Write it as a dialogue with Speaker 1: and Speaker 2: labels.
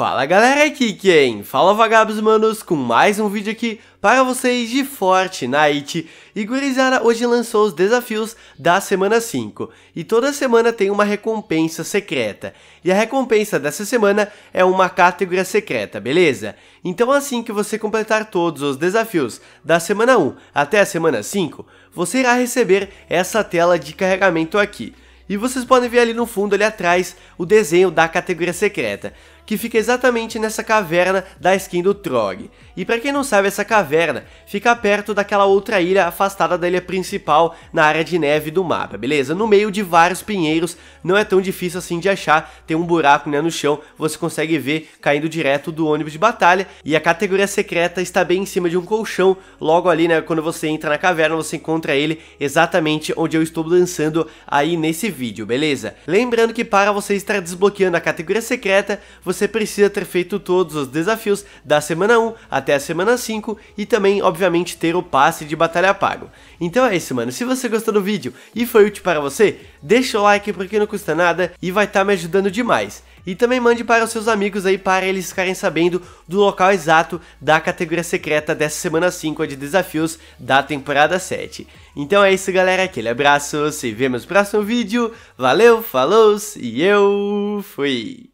Speaker 1: Fala galera, aqui quem? Fala vagabos manos com mais um vídeo aqui para vocês de Fortnite. E Gurizada hoje lançou os desafios da semana 5 e toda semana tem uma recompensa secreta. E a recompensa dessa semana é uma categoria secreta, beleza? Então assim que você completar todos os desafios da semana 1 até a semana 5, você irá receber essa tela de carregamento aqui. E vocês podem ver ali no fundo, ali atrás, o desenho da categoria secreta que fica exatamente nessa caverna da skin do Trog. E para quem não sabe, essa caverna fica perto daquela outra ilha afastada da ilha principal na área de neve do mapa, beleza? No meio de vários pinheiros, não é tão difícil assim de achar, tem um buraco né, no chão, você consegue ver caindo direto do ônibus de batalha, e a categoria secreta está bem em cima de um colchão, logo ali, né, quando você entra na caverna, você encontra ele exatamente onde eu estou lançando aí nesse vídeo, beleza? Lembrando que para você estar desbloqueando a categoria secreta, você você precisa ter feito todos os desafios da semana 1 até a semana 5 e também, obviamente, ter o passe de batalha pago. Então é isso, mano. Se você gostou do vídeo e foi útil para você, deixa o like porque não custa nada e vai estar tá me ajudando demais. E também mande para os seus amigos aí para eles ficarem sabendo do local exato da categoria secreta dessa semana 5 de desafios da temporada 7. Então é isso galera, aquele abraço, se vemos no próximo vídeo, valeu, falou e eu fui!